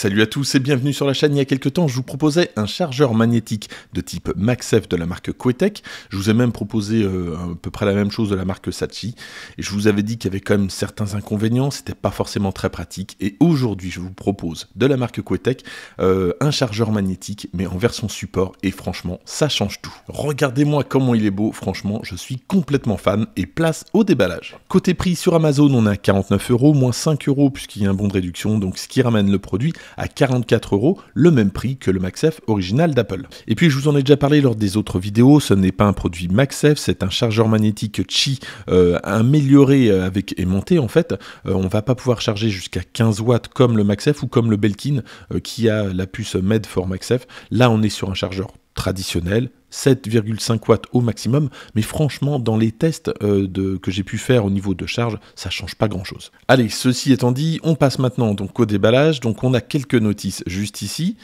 Salut à tous et bienvenue sur la chaîne. Il y a quelques temps, je vous proposais un chargeur magnétique de type MagSafe de la marque Quetec. Je vous ai même proposé euh, à peu près la même chose de la marque Sachi. Et je vous avais dit qu'il y avait quand même certains inconvénients, c'était pas forcément très pratique. Et aujourd'hui, je vous propose de la marque Quetec euh, un chargeur magnétique, mais en version support. Et franchement, ça change tout. Regardez-moi comment il est beau. Franchement, je suis complètement fan. Et place au déballage. Côté prix sur Amazon, on a 49 euros moins 5 euros puisqu'il y a un bon de réduction, donc ce qui ramène le produit à 44 euros, le même prix que le maxf original d'Apple. Et puis je vous en ai déjà parlé lors des autres vidéos, ce n'est pas un produit maxf c'est un chargeur magnétique chi euh, amélioré euh, avec monté, en fait. On euh, on va pas pouvoir charger jusqu'à 15 watts comme le maxf ou comme le Belkin qui a la puce Med for MagSafe. Là on est sur un chargeur traditionnel, 7,5 watts au maximum, mais franchement, dans les tests euh, de, que j'ai pu faire au niveau de charge, ça change pas grand chose. Allez, ceci étant dit, on passe maintenant donc au déballage. Donc, on a quelques notices juste ici.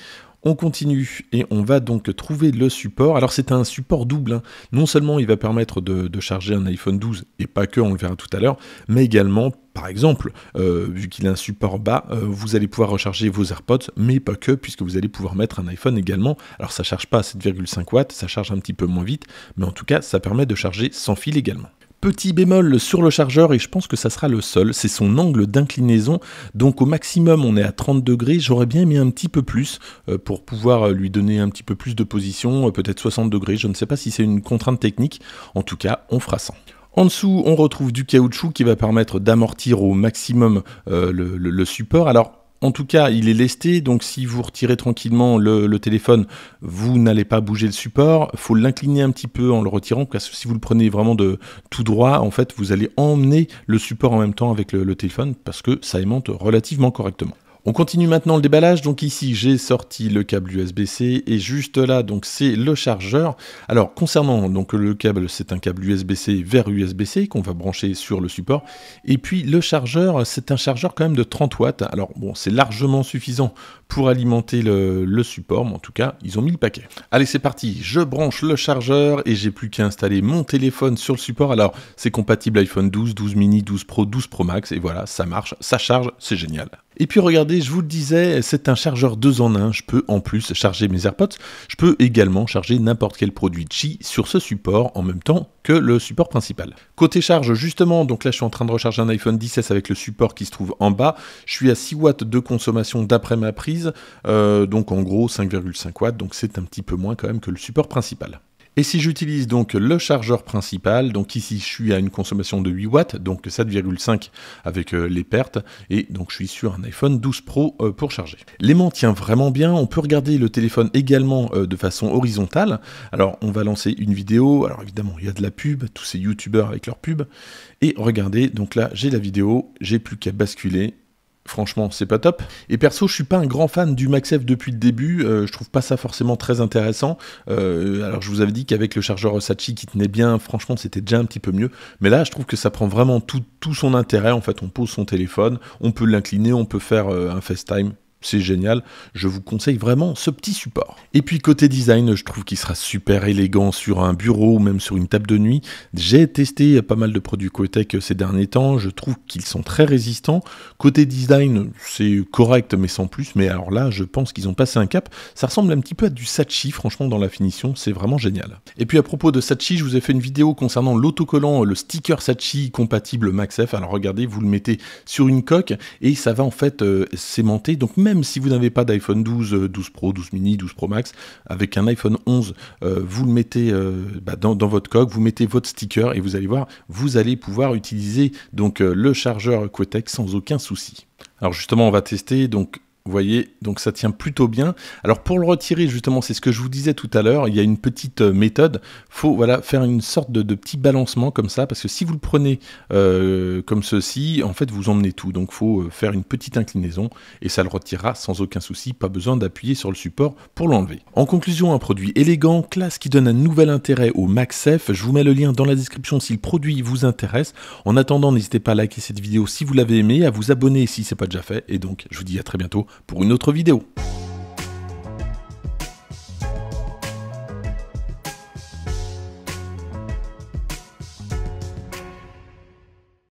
On continue et on va donc trouver le support. Alors c'est un support double. Hein. Non seulement il va permettre de, charger un iPhone 12 et pas que, on le verra tout à l'heure, mais également par exemple, euh, vu qu'il a un support bas, euh, vous allez pouvoir recharger vos AirPods, mais pas que, puisque vous allez pouvoir mettre un iPhone également. Alors ça charge pas à 7,5 watts, ça charge un petit peu moins vite, mais en tout cas ça permet de charger sans fil également petit bémol sur le chargeur, et je pense que ça sera le seul, c'est son angle d'inclinaison. Donc au maximum, on est à 30 degrés. J'aurais bien aimé un petit peu plus euh, pour pouvoir euh, lui donner un petit peu plus de position, euh, peut-être 60 degrés. Je ne sais pas si c'est une contrainte technique. En tout cas, on fera 100. En dessous, on retrouve du caoutchouc qui va permettre d'amortir au maximum le, le support. Alors, en tout cas, il est lesté, donc si vous retirez tranquillement le, téléphone, vous n'allez pas bouger le support. Il faut l'incliner un petit peu en le retirant, parce que si vous le prenez vraiment de tout droit, en fait, vous allez emmener le support en même temps avec le, le téléphone, parce que ça aimante relativement correctement. On continue maintenant le déballage. Donc ici, j'ai sorti le câble USB-C et juste là, donc c'est le chargeur. Alors concernant donc le câble, c'est un câble USB-C vers USB-C qu'on va brancher sur le support. Et puis le chargeur, c'est un chargeur quand même de 30 watts. Alors bon, c'est largement suffisant pour alimenter le, le, support, mais en tout cas, ils ont mis le paquet. Allez, c'est parti. Je branche le chargeur et j'ai plus qu'à installer mon téléphone sur le support. Alors c'est compatible iPhone 12, 12 mini, 12 Pro, 12 Pro Max et voilà, ça marche, ça charge, c'est génial. Et puis regardez, je vous le disais, c'est un chargeur 2 en 1. Je peux en plus charger mes AirPods. Je peux également charger n'importe quel produit Qi sur ce support en même temps que le support principal. Côté charge, justement, donc là je suis en train de recharger un iPhone XS avec le support qui se trouve en bas. Je suis à 6 watts de consommation d'après ma prise, euh, donc en gros 5,5 watts, donc c'est un petit peu moins quand même que le support principal. Et si j'utilise donc le chargeur principal, donc ici je suis à une consommation de 8 watts, donc 7,5 avec euh, les pertes, et donc je suis sur un iPhone 12 Pro euh, pour charger. L'aimant tient vraiment bien, on peut regarder le téléphone également euh, de façon horizontale. Alors on va lancer une vidéo, alors évidemment il y a de la pub, tous ces youtubeurs avec leur pub, et regardez, donc là j'ai la vidéo, j'ai plus qu'à basculer franchement, c'est pas top. Et perso, je suis pas un grand fan du MaxF depuis le début, euh, je trouve pas ça forcément très intéressant. Euh, alors je vous avais dit qu'avec le chargeur Sachi qui tenait bien, franchement, c'était déjà un petit peu mieux. Mais là, je trouve que ça prend vraiment tout, son intérêt. En fait, on pose son téléphone, on peut l'incliner, on peut faire euh, un FaceTime, c'est génial. Je vous conseille vraiment ce petit support. Et puis côté design, je trouve qu'il sera super élégant sur un bureau ou même sur une table de nuit. J'ai testé pas mal de produits Quotec euh, ces derniers temps. Je trouve qu'ils sont très résistants. Côté design, c'est correct mais sans plus. Mais alors là, je pense qu'ils ont passé un cap. Ça ressemble un petit peu à du Sachi, franchement, dans la finition. C'est vraiment génial. Et puis à propos de Sachi, je vous ai fait une vidéo concernant l'autocollant, euh, le sticker Sachi compatible MaxF. Alors regardez, vous le mettez sur une coque et ça va en fait euh, Donc même même si vous n'avez pas d'iPhone 12, 12 euh, Pro, 12 Mini, 12 Pro Max, avec un iPhone 11, euh, vous le mettez euh, bah, dans, votre coque, vous mettez votre sticker et vous allez voir, vous allez pouvoir utiliser donc le chargeur Quotex sans aucun souci. Alors justement, on va tester donc vous voyez, donc ça tient plutôt bien. Alors pour le retirer, justement, c'est ce que je vous disais tout à l'heure, il y a une petite euh, méthode. faut voilà, faire une sorte de, petit balancement comme ça, parce que si vous le prenez euh, comme ceci, en fait, vous emmenez tout. Donc faut euh, faire une petite inclinaison et ça le retirera sans aucun souci. Pas besoin d'appuyer sur le support pour l'enlever. En conclusion, un produit élégant, classe qui donne un nouvel intérêt au MaxF. Je vous mets le lien dans la description si le produit vous intéresse. En attendant, n'hésitez pas à liker cette vidéo si vous l'avez aimé, à vous abonner si ce n'est pas déjà fait. Et donc, je vous dis à très bientôt pour une autre vidéo.